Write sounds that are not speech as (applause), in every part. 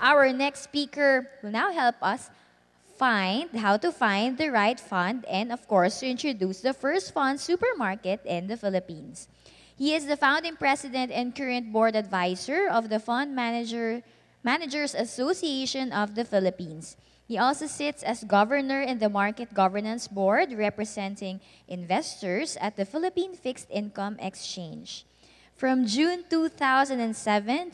Our next speaker will now help us find how to find the right fund and of course to introduce the first fund supermarket in the Philippines. He is the founding president and current board advisor of the Fund Manager, Managers Association of the Philippines. He also sits as governor in the Market Governance Board representing investors at the Philippine Fixed Income Exchange. From June 2007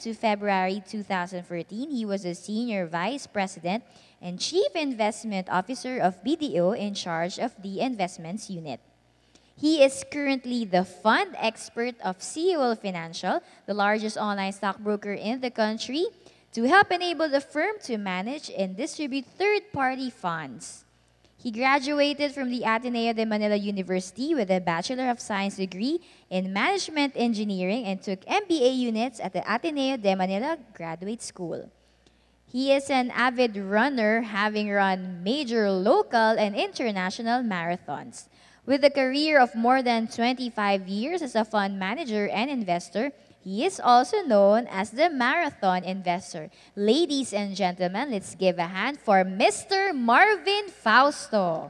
to February 2013, he was a senior vice president and chief investment officer of BDO in charge of the investments unit. He is currently the fund expert of COL Financial, the largest online stockbroker in the country, to help enable the firm to manage and distribute third-party funds. He graduated from the Ateneo de Manila University with a Bachelor of Science degree in Management Engineering and took MBA units at the Ateneo de Manila Graduate School. He is an avid runner, having run major local and international marathons. With a career of more than 25 years as a fund manager and investor, he is also known as the marathon investor. Ladies and gentlemen, let's give a hand for Mr. Marvin Fausto.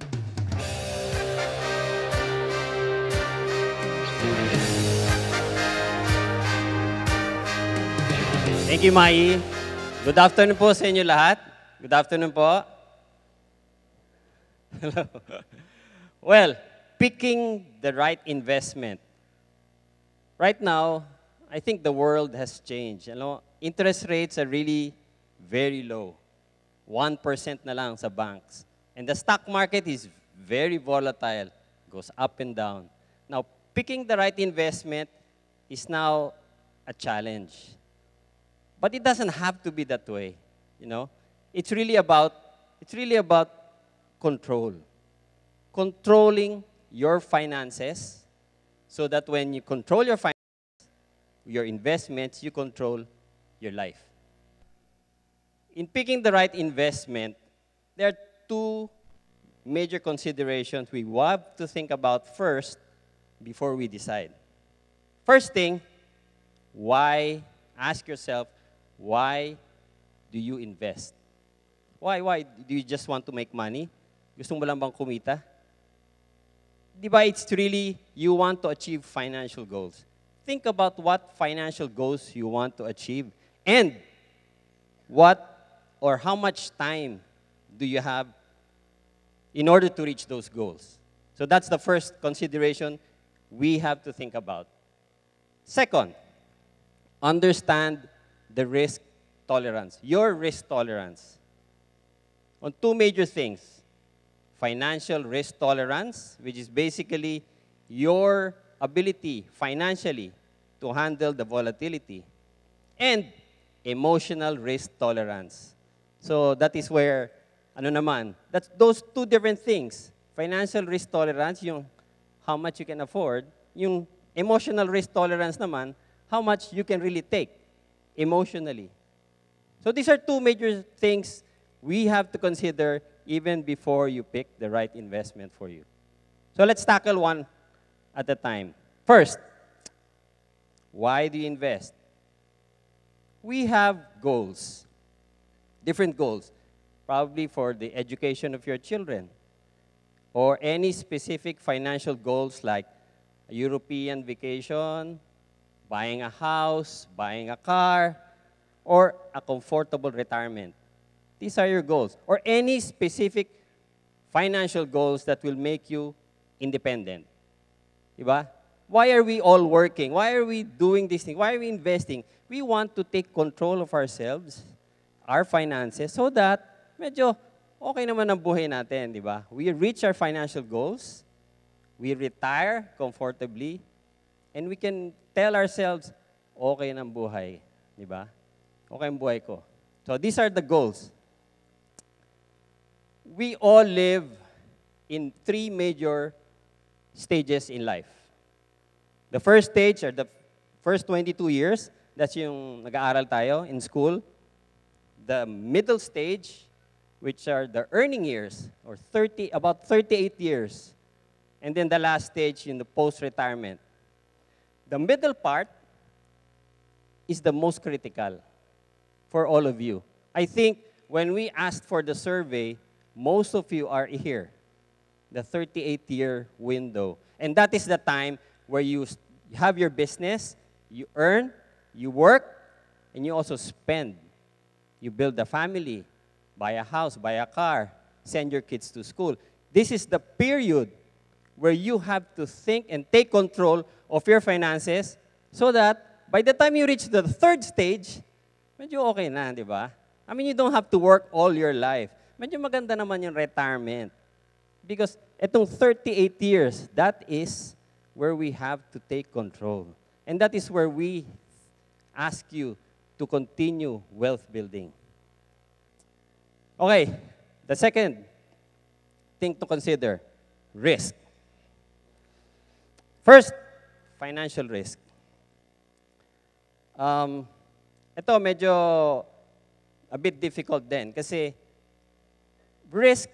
Thank you, Mai. Good afternoon po sa inyo lahat. Good afternoon po. Hello. well, picking the right investment. Right now, I think the world has changed. You know, interest rates are really very low. 1% na lang sa banks. And the stock market is very volatile. Goes up and down. Now, picking the right investment is now a challenge. But it doesn't have to be that way, you know. It's really about it's really about control. Controlling your finances so that when you control your finances your investments, you control your life. In picking the right investment, there are two major considerations we have to think about first before we decide. First thing, why? Ask yourself, why do you invest? Why, why? Do you just want to make money? Gusto mo lang bang kumita? Di ba, it's really, you want to achieve financial goals think about what financial goals you want to achieve and what or how much time do you have in order to reach those goals. So that's the first consideration we have to think about. Second, understand the risk tolerance, your risk tolerance. On two major things financial risk tolerance, which is basically your ability financially to handle the volatility, and emotional risk tolerance. So that is where, ano naman, that's those two different things. Financial risk tolerance, yung how much you can afford, yung emotional risk tolerance naman, how much you can really take emotionally. So these are two major things we have to consider even before you pick the right investment for you. So let's tackle one at the time. First, why do you invest? We have goals, different goals, probably for the education of your children or any specific financial goals like European vacation, buying a house, buying a car, or a comfortable retirement. These are your goals. Or any specific financial goals that will make you independent. Diba? Why are we all working? Why are we doing this thing? Why are we investing? We want to take control of ourselves, our finances, so that medyo okay naman ang buhay natin, di ba? We reach our financial goals, we retire comfortably, and we can tell ourselves, okay ng buhay, di ba? Okay ang buhay ko. So these are the goals. We all live in three major stages in life. The first stage or the first 22 years, that's yung nag-aaral tayo in school. The middle stage, which are the earning years, or 30, about 38 years. And then the last stage in the post-retirement. The middle part is the most critical for all of you. I think when we asked for the survey, most of you are here the 38 year window. And that is the time where you have your business, you earn, you work, and you also spend. You build a family, buy a house, buy a car, send your kids to school. This is the period where you have to think and take control of your finances so that by the time you reach the third stage, medyo okay na, di ba? I mean, you don't have to work all your life. Medyo maganda naman yung retirement. Because itong 38 years, that is where we have to take control. And that is where we ask you to continue wealth building. Okay, the second thing to consider, risk. First, financial risk. Um, ito medyo a bit difficult din kasi risk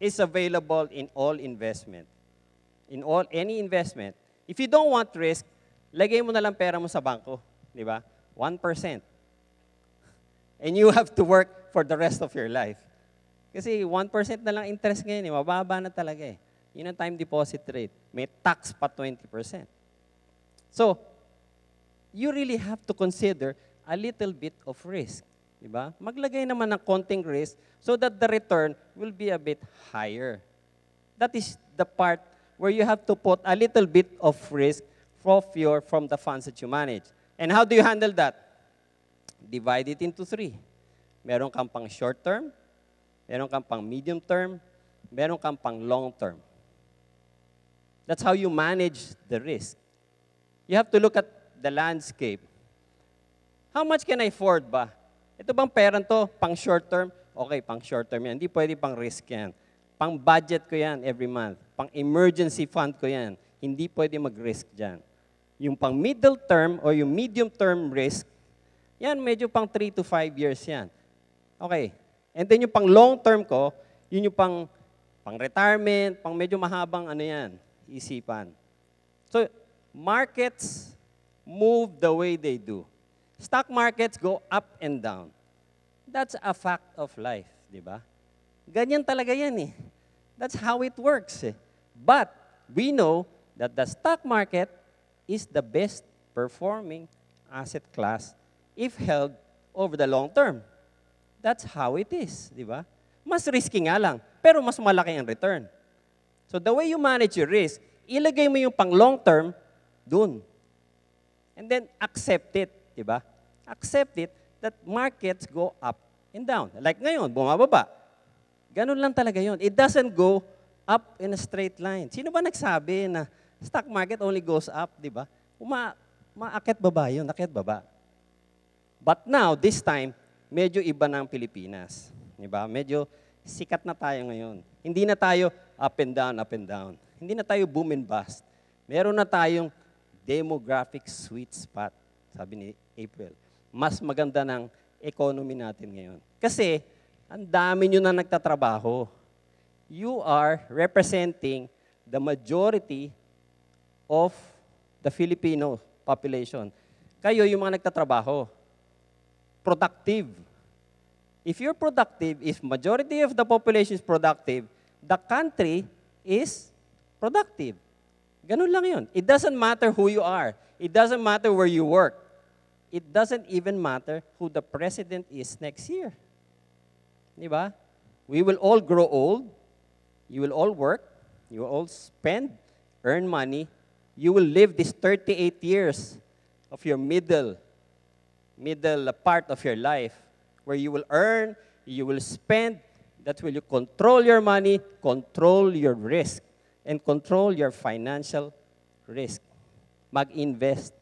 is available in all investment. In all any investment. If you don't want risk, lagay mo na lang pera mo sa bangko, di ba? 1%. And you have to work for the rest of your life. Kasi 1% na lang interest ngayon, eh. mababa na talaga eh. Yun ang time deposit rate. May tax pa 20%. So, you really have to consider a little bit of risk. Diba? Maglagay naman ng konting risk so that the return will be a bit higher. That is the part where you have to put a little bit of risk from your from the funds that you manage. And how do you handle that? Divide it into three. Meron kang pang short term, meron kang pang medium term, meron kang pang long term. That's how you manage the risk. You have to look at the landscape. How much can I afford ba? Ito bang pera to? Pang short term? Okay, pang short term yan. Hindi pwede pang risk yan. Pang budget ko yan every month. Pang emergency fund ko yan. Hindi pwede mag-risk dyan. Yung pang middle term or yung medium term risk, yan medyo pang 3 to 5 years yan. Okay. And then yung pang long term ko, yun yung pang, pang retirement, pang medyo mahabang ano yan, isipan. So, markets move the way they do. Stock markets go up and down. That's a fact of life, di ba? Ganyan talaga yan eh. That's how it works eh. But we know that the stock market is the best performing asset class if held over the long term. That's how it is, di ba? Mas risky nga lang, pero mas malaki ang return. So the way you manage your risk, ilagay mo yung pang long term dun. And then accept it di ba? Accept it that markets go up and down. Like ngayon, bumababa. Ganun lang talaga yon. It doesn't go up in a straight line. Sino ba nagsabi na stock market only goes up, di ba? Uma, maakit baba yun, akit baba. But now, this time, medyo iba na Pilipinas. Di ba? Medyo sikat na tayo ngayon. Hindi na tayo up and down, up and down. Hindi na tayo boom and bust. Meron na tayong demographic sweet spot sabi ni April, mas maganda ng economy natin ngayon. Kasi, ang dami nyo na nagtatrabaho. You are representing the majority of the Filipino population. Kayo yung mga nagtatrabaho. Productive. If you're productive, if majority of the population is productive, the country is productive. Ganun lang yun. It doesn't matter who you are. It doesn't matter where you work. it doesn't even matter who the president is next year. Di We will all grow old. You will all work. You will all spend, earn money. You will live these 38 years of your middle, middle part of your life where you will earn, you will spend. That will you control your money, control your risk, and control your financial risk. Mag-invest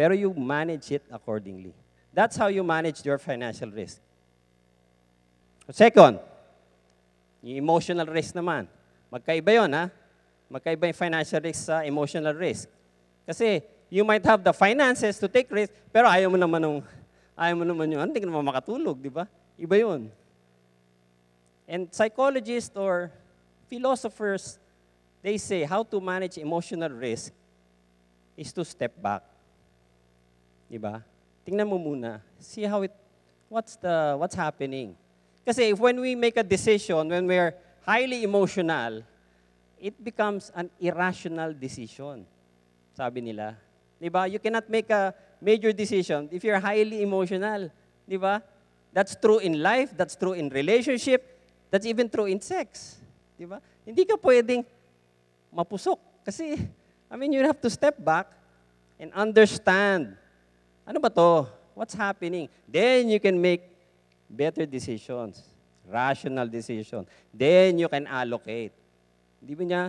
Pero you manage it accordingly. That's how you manage your financial risk. Second, yung emotional risk naman. Magkaiba yon ha? Magkaiba yung financial risk sa emotional risk. Kasi you might have the finances to take risk, pero ayaw mo naman nung, ayaw mo naman yun. Ah, hindi ka naman makatulog, di ba? Iba yon. And psychologists or philosophers, they say how to manage emotional risk is to step back. 'Di ba? Tingnan mo muna. See how it what's the what's happening. Kasi if when we make a decision, when we're highly emotional, it becomes an irrational decision. Sabi nila, 'di ba? You cannot make a major decision if you're highly emotional, 'di ba? That's true in life, that's true in relationship, that's even true in sex. 'Di ba? Hindi ka pwedeng mapusok kasi I mean, you have to step back and understand ano ba to? What's happening? Then you can make better decisions, rational decision. Then you can allocate. Di ba niya?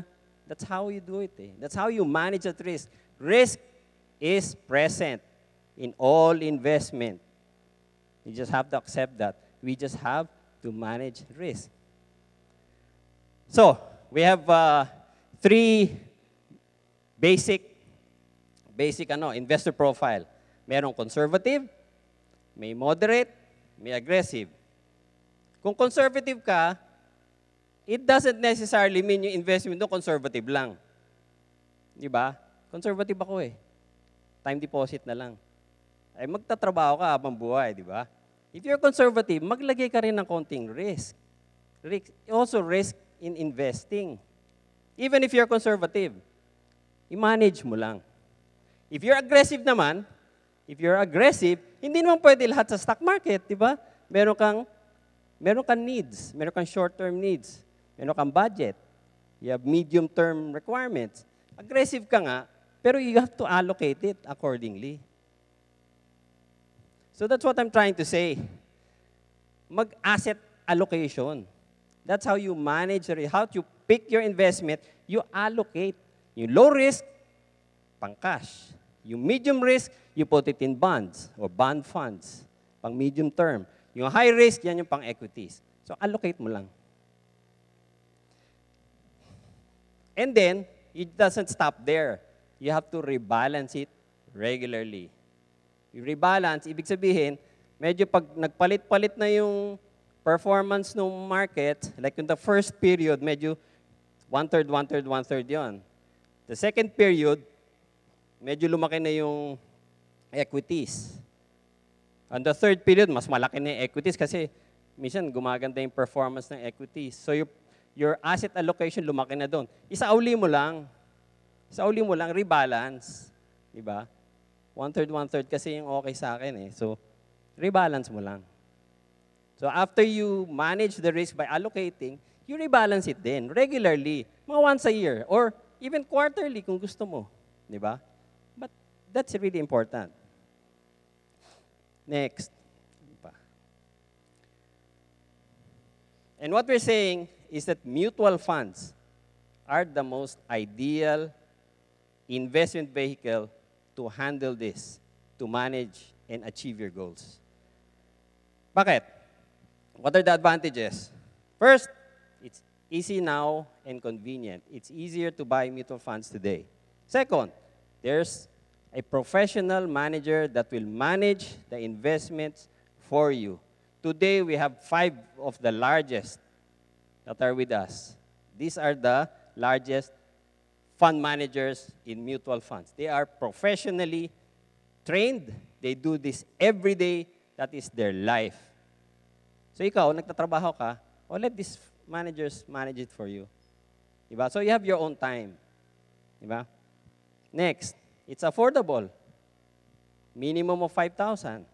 That's how you do it. Eh. That's how you manage at risk. Risk is present in all investment. You just have to accept that. We just have to manage risk. So, we have uh, three basic basic ano, investor profile. Merong conservative, may moderate, may aggressive. Kung conservative ka, it doesn't necessarily mean yung investment mo conservative lang. Di ba? Conservative ako eh. Time deposit na lang. Ay eh, magtatrabaho ka habang buhay, di ba? If you're conservative, maglagay ka rin ng konting risk. risk. Also risk in investing. Even if you're conservative, i-manage mo lang. If you're aggressive naman, If you're aggressive, hindi naman pwede lahat sa stock market, di ba? Meron kang, meron kang needs, meron kang short-term needs, meron kang budget, you have medium-term requirements. Aggressive ka nga, pero you have to allocate it accordingly. So that's what I'm trying to say. Mag-asset allocation. That's how you manage, how you pick your investment, you allocate. Yung low risk, pang cash. Yung medium risk, you put it in bonds or bond funds, pang medium term. Yung high risk, yan yung pang equities. So allocate mo lang. And then, it doesn't stop there. You have to rebalance it regularly. Yung rebalance, ibig sabihin, medyo pag nagpalit-palit na yung performance ng market, like in the first period, medyo one-third, one-third, one-third yon. The second period, medyo lumaki na yung equities. And the third period, mas malaki na yung equities kasi minsan gumaganda yung performance ng equities. So your, your asset allocation lumaki na doon. Isauli mo lang. Isauli mo lang, rebalance. Diba? One-third, one-third kasi yung okay sa akin eh. So, rebalance mo lang. So after you manage the risk by allocating, you rebalance it then regularly, mga once a year or even quarterly kung gusto mo, 'di ba? That's really important. Next. And what we're saying is that mutual funds are the most ideal investment vehicle to handle this, to manage and achieve your goals. Bakit? What are the advantages? First, it's easy now and convenient. It's easier to buy mutual funds today. Second, there's a professional manager that will manage the investments for you. Today, we have five of the largest that are with us. These are the largest fund managers in mutual funds. They are professionally trained. They do this every day. That is their life. So ikaw, nagtatrabaho ka, or oh, let these managers manage it for you. Diba? So you have your own time. Diba? Next. It's affordable. Minimum of 5,000.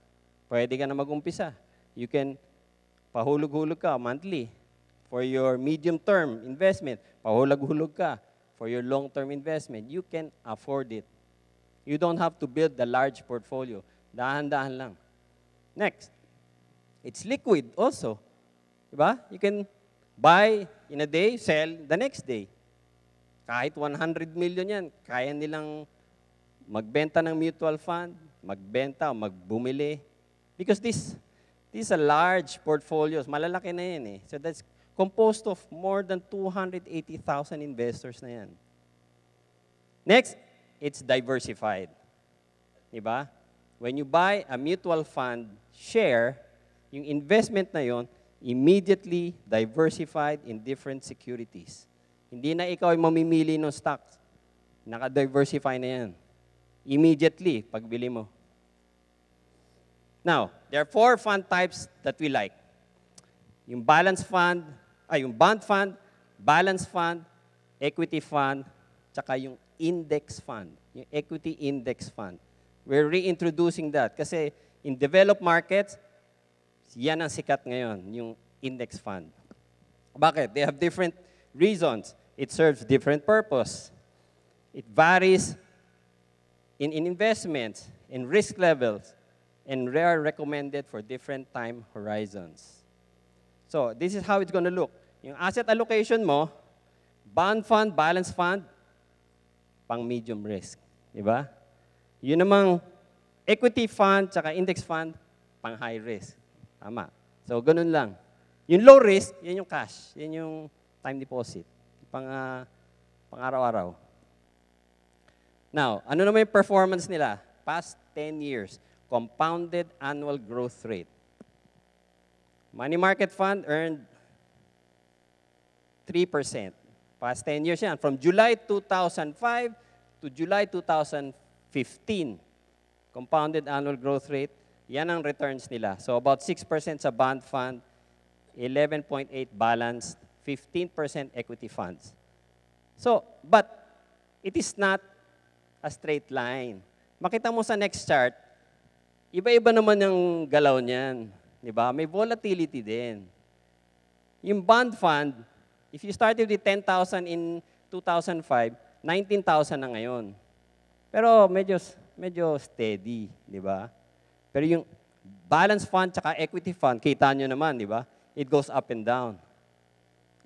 Pwede ka na magumpisa. You can pahulog-hulog ka monthly for your medium-term investment. Pahulog-hulog ka for your long-term investment. You can afford it. You don't have to build the large portfolio. Dahan-dahan lang. Next, it's liquid also. Diba? You can buy in a day, sell the next day. Kahit 100 million yan, kaya nilang magbenta ng mutual fund, magbenta o magbumili. Because this, this is a large portfolio. Malalaki na yan eh. So that's composed of more than 280,000 investors na yan. Next, it's diversified. Diba? When you buy a mutual fund share, yung investment na yon immediately diversified in different securities. Hindi na ikaw ay mamimili ng stocks. Naka-diversify na yan immediately pagbili mo. Now, there are four fund types that we like. Yung balance fund, ay yung bond fund, balance fund, equity fund, tsaka yung index fund, yung equity index fund. We're reintroducing that kasi in developed markets, yan ang sikat ngayon, yung index fund. Bakit? They have different reasons. It serves different purpose. It varies in, in investments, in risk levels, and they recommended for different time horizons. So this is how it's going to look. Yung asset allocation mo, bond fund, balance fund, pang medium risk. Di ba? Yun namang equity fund tsaka index fund, pang high risk. Tama. So ganun lang. Yung low risk, yan yung cash. Yan yung time deposit. Pang, uh, pang araw-araw. Now, ano naman yung performance nila? Past 10 years, compounded annual growth rate. Money market fund earned 3%. Past 10 years yan. From July 2005 to July 2015, compounded annual growth rate, yan ang returns nila. So about 6% sa bond fund, 11.8 balanced, 15% equity funds. So, but it is not a straight line. Makita mo sa next chart, iba-iba naman yung galaw niyan. Di ba? May volatility din. Yung bond fund, if you started with 10,000 in 2005, 19,000 na ngayon. Pero medyo medyo steady, di ba? Pero yung balance fund tsaka equity fund, kita nyo naman, di ba? It goes up and down.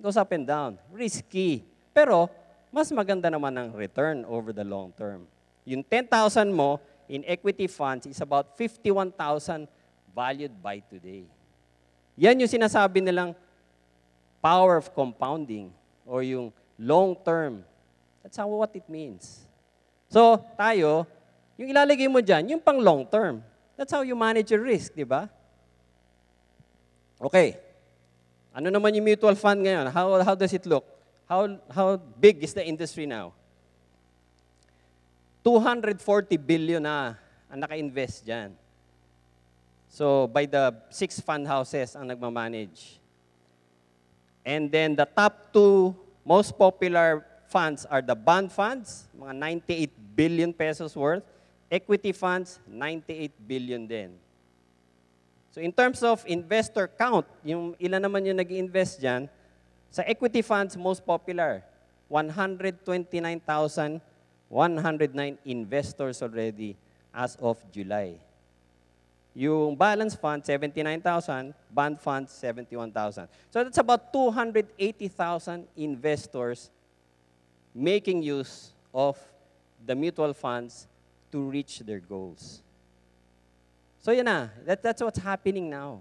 It goes up and down. Risky. Pero mas maganda naman ang return over the long term. Yung 10,000 mo in equity funds is about 51,000 valued by today. Yan yung sinasabi nilang power of compounding or yung long term. That's how what it means. So, tayo, yung ilalagay mo dyan, yung pang long term. That's how you manage your risk, di ba? Okay. Ano naman yung mutual fund ngayon? How, how does it look? How, how big is the industry now? 240 billion na ang naka-invest dyan. So, by the six fund houses ang nagmamanage. And then the top two most popular funds are the bond funds, mga 98 billion pesos worth. Equity funds, 98 billion din. So in terms of investor count, yung ilan naman yung nag-invest dyan, Sa equity funds, most popular, 129,109 investors already as of July. Yung balance fund, 79,000. Bond fund, 71,000. So that's about 280,000 investors making use of the mutual funds to reach their goals. So yun na, that, that's what's happening now.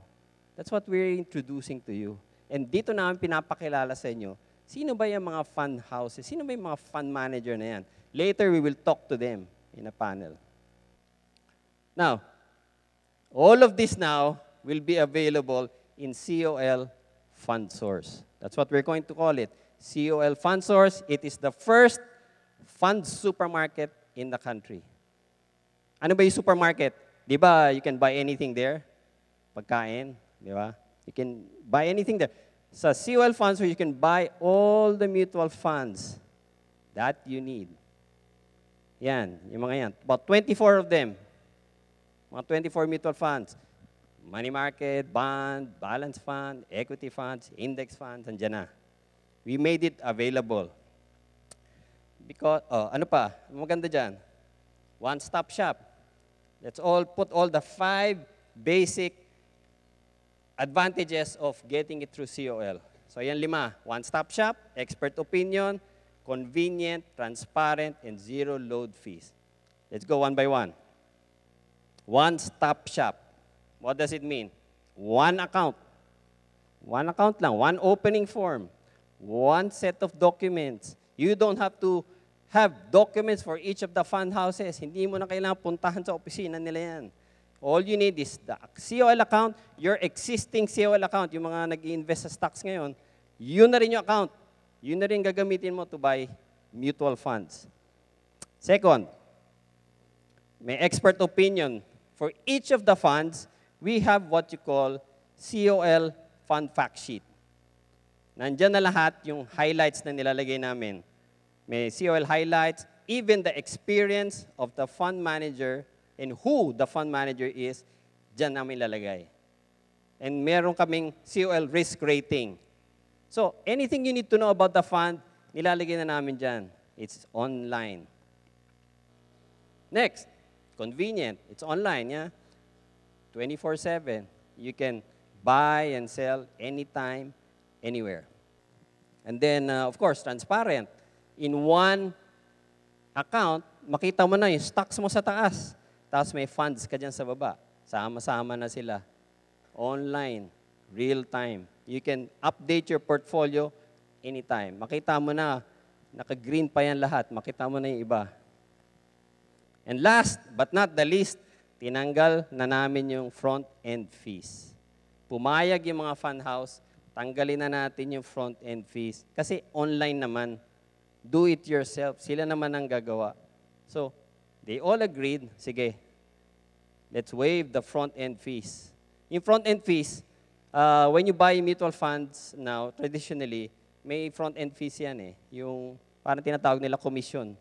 That's what we're introducing to you. And dito namin pinapakilala sa inyo, sino ba yung mga fund houses? Sino ba yung mga fund manager na yan? Later, we will talk to them in a panel. Now, all of this now will be available in COL Fund Source. That's what we're going to call it. COL Fund Source, it is the first fund supermarket in the country. Ano ba yung supermarket? Di ba, you can buy anything there? Pagkain, di ba? You can buy anything there. So COL funds where you can buy all the mutual funds that you need. Yan, yung mga yan. About 24 of them. Mga 24 mutual funds. Money market, bond, balance fund, equity funds, index funds, and na. We made it available. Because, oh, ano pa? Maganda dyan. One-stop shop. Let's all put all the five basic advantages of getting it through COL. So yan lima, one-stop shop, expert opinion, convenient, transparent, and zero load fees. Let's go one by one. One-stop shop. What does it mean? One account. One account lang, one opening form, one set of documents. You don't have to have documents for each of the fund houses. Hindi mo na kailangan puntahan sa opisina nila yan. All you need is the COL account, your existing COL account, yung mga nag invest sa stocks ngayon, yun na rin yung account. Yun na rin gagamitin mo to buy mutual funds. Second, may expert opinion. For each of the funds, we have what you call COL Fund Fact Sheet. Nandiyan na lahat yung highlights na nilalagay namin. May COL highlights, even the experience of the fund manager and who the fund manager is, dyan namin lalagay. And meron kaming COL risk rating. So, anything you need to know about the fund, nilalagay na namin dyan. It's online. Next, convenient. It's online, yeah? 24-7. You can buy and sell anytime, anywhere. And then, uh, of course, transparent. In one account, makita mo na yung stocks mo sa taas. Tapos may funds ka dyan sa baba. Sama-sama na sila. Online, real time. You can update your portfolio anytime. Makita mo na, naka-green pa yan lahat. Makita mo na yung iba. And last but not the least, tinanggal na namin yung front-end fees. Pumayag yung mga fund house, tanggalin na natin yung front-end fees. Kasi online naman. Do it yourself. Sila naman ang gagawa. So, They all agreed, sige, let's waive the front-end fees. Yung front-end fees, uh, when you buy mutual funds now, traditionally, may front-end fees yan eh. Yung parang tinatawag nila commission.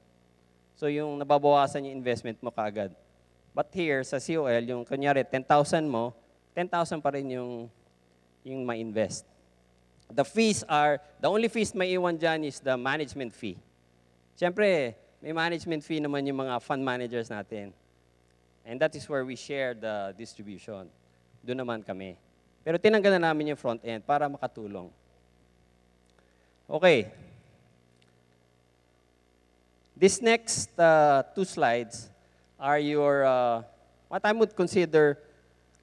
So yung nababawasan yung investment mo kaagad. But here, sa COL, yung kunyari 10,000 mo, 10,000 pa rin yung, yung ma-invest. The fees are, the only fees may iwan dyan is the management fee. Siyempre, may management fee naman yung mga fund managers natin. And that is where we share the distribution. Doon naman kami. Pero tinanggal na namin yung front end para makatulong. Okay. This next uh, two slides are your, uh, what I would consider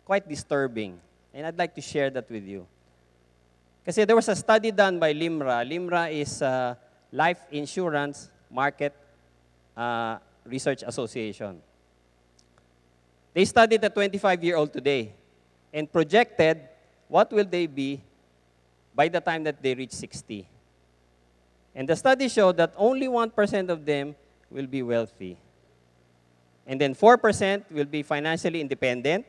quite disturbing. And I'd like to share that with you. Kasi there was a study done by LIMRA. LIMRA is a life insurance market Uh, research Association. They studied the 25-year-old today and projected what will they be by the time that they reach 60. And the study showed that only 1% of them will be wealthy. And then 4% will be financially independent.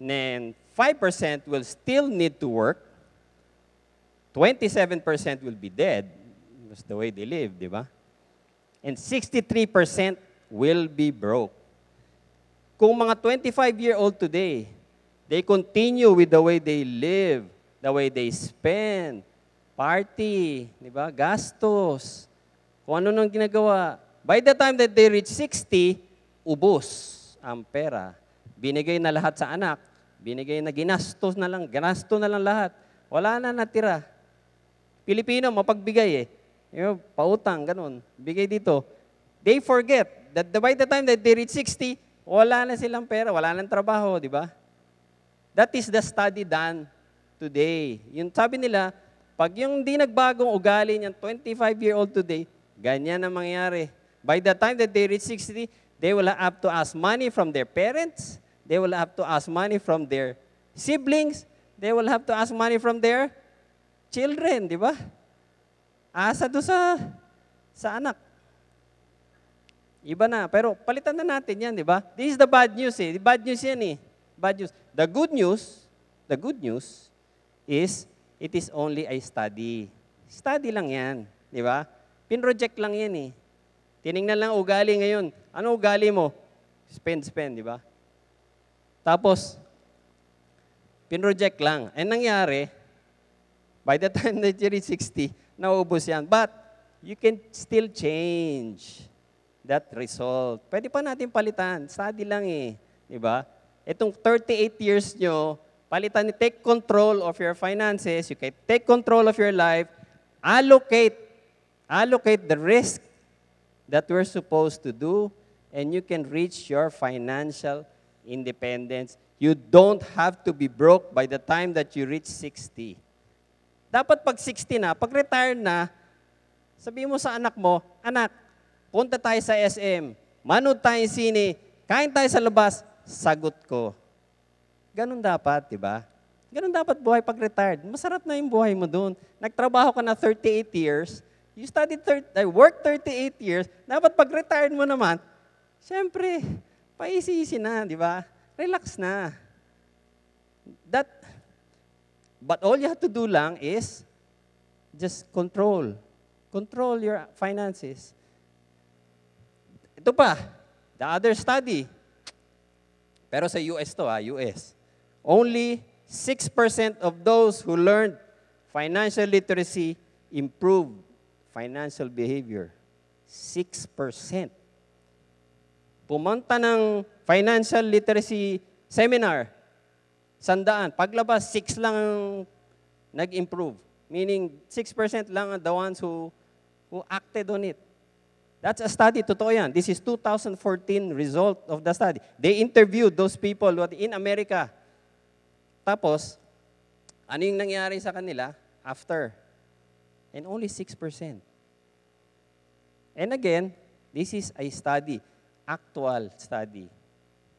And then 5% will still need to work. 27% will be dead. That's the way they live, di ba? and 63% will be broke. Kung mga 25-year-old today, they continue with the way they live, the way they spend, party, di ba? gastos, kung ano nang ginagawa. By the time that they reach 60, ubos ang pera. Binigay na lahat sa anak, binigay na ginastos na lang, ganasto na lang lahat. Wala na natira. Pilipino, mapagbigay eh. You know, pautang, ganun. Bigay dito. They forget that by the time that they reach 60, wala na silang pera, wala nang trabaho, di ba? That is the study done today. Yung sabi nila, pag yung di nagbagong ugali niyan, 25-year-old today, ganyan ang mangyayari. By the time that they reach 60, they will have to ask money from their parents, they will have to ask money from their siblings, they will have to ask money from their children, di ba? Asa do sa, sa anak. Iba na. Pero palitan na natin yan, di ba? This is the bad news eh. The bad news yan eh. Bad news. The good news, the good news is it is only a study. Study lang yan, di ba? Pinroject lang yan eh. Tiningnan lang ugali ngayon. Ano ugali mo? Spend, spend, di ba? Tapos, pinroject lang. Ang nangyari, by the time that you reach 60, naubos yan. But, you can still change that result. Pwede pa natin palitan. Study lang eh. Di ba? Itong 38 years nyo, palitan ni take control of your finances, you can take control of your life, allocate, allocate the risk that we're supposed to do, and you can reach your financial independence. You don't have to be broke by the time that you reach 60. Dapat pag 60 na, pag retire na, sabi mo sa anak mo, anak, punta tayo sa SM, manood tayo sine, kain tayo sa labas, sagot ko. Ganun dapat, di ba? Ganun dapat buhay pag retired. Masarap na yung buhay mo doon. Nagtrabaho ka na 38 years, you studied, thir- I work 38 years, dapat pag retired mo naman, syempre, paisi-isi na, di ba? Relax na. That But all you have to do lang is just control. Control your finances. Ito pa, the other study. Pero sa US to, ah, US. Only 6% of those who learned financial literacy improved financial behavior. 6%. Pumunta ng financial literacy seminar, sandaan. Paglabas, 6 lang ang nag-improve. Meaning, 6% lang ang the ones who, who acted on it. That's a study, totoo yan. This is 2014 result of the study. They interviewed those people in America. Tapos, ano yung nangyari sa kanila after? And only 6%. And again, this is a study, actual study.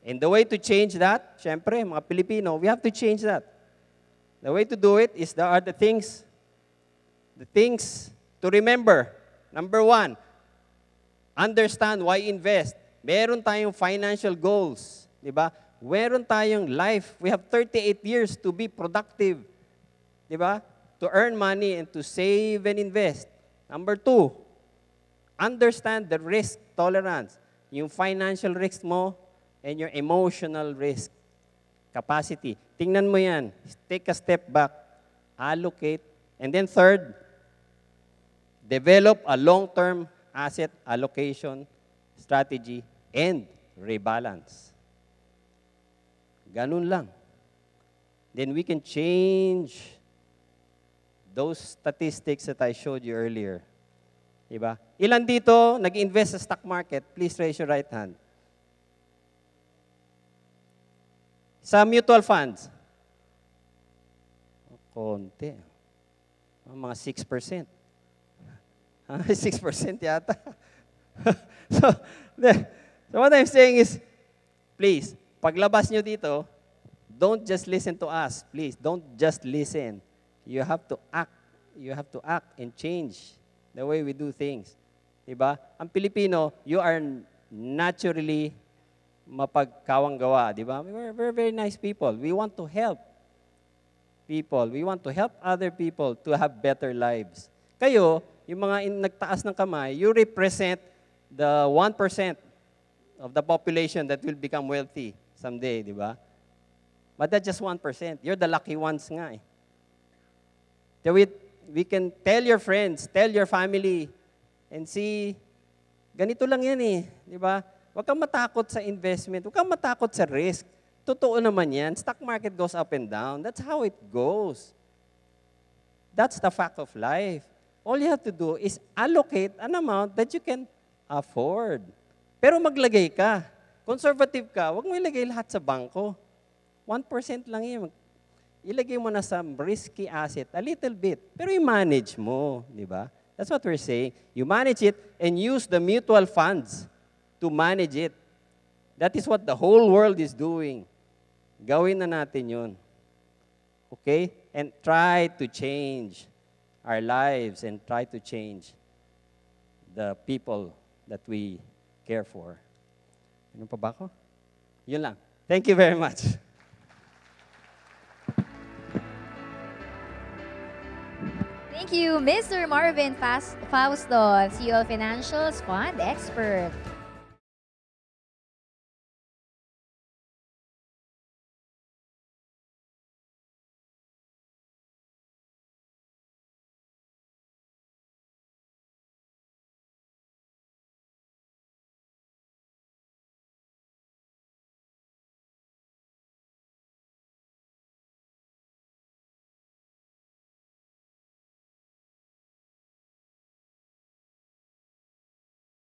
And the way to change that, syempre, mga Pilipino, we have to change that. The way to do it is there are the things, the things to remember. Number one, understand why invest. Meron tayong financial goals, di ba? Meron tayong life. We have 38 years to be productive, di ba? To earn money and to save and invest. Number two, understand the risk tolerance. Yung financial risk mo, and your emotional risk capacity. Tingnan mo yan. Take a step back. Allocate. And then third, develop a long-term asset allocation strategy and rebalance. Ganun lang. Then we can change those statistics that I showed you earlier. Diba? Ilan dito nag-invest sa stock market? Please raise your right hand. Sa mutual funds, konti. Ah, mga 6%. 6% (laughs) ah, yata. (laughs) so, the, so what I'm saying is, please, paglabas nyo dito, don't just listen to us. Please, don't just listen. You have to act. You have to act and change the way we do things. Diba? Ang Pilipino, you are naturally mapagkawang gawa, di ba? We're, we're very nice people. We want to help people. We want to help other people to have better lives. Kayo, yung mga in, nagtaas ng kamay, you represent the 1% of the population that will become wealthy someday, di ba? But that's just 1%. You're the lucky ones nga eh. That we, we can tell your friends, tell your family, and see, ganito lang yan eh, di ba? Huwag kang matakot sa investment. Huwag kang matakot sa risk. Totoo naman yan. Stock market goes up and down. That's how it goes. That's the fact of life. All you have to do is allocate an amount that you can afford. Pero maglagay ka. Conservative ka, huwag mo ilagay lahat sa bangko. 1% lang yun. Ilagay mo na sa risky asset, a little bit. Pero i-manage mo, di ba? That's what we're saying. You manage it and use the mutual funds to manage it. That is what the whole world is doing. Gawin na natin yun. Okay? And try to change our lives and try to change the people that we care for. Ano pa ba ako? Yun lang. Thank you very much. Thank you, Mr. Marvin Faustos, CEO Financials Fund Expert.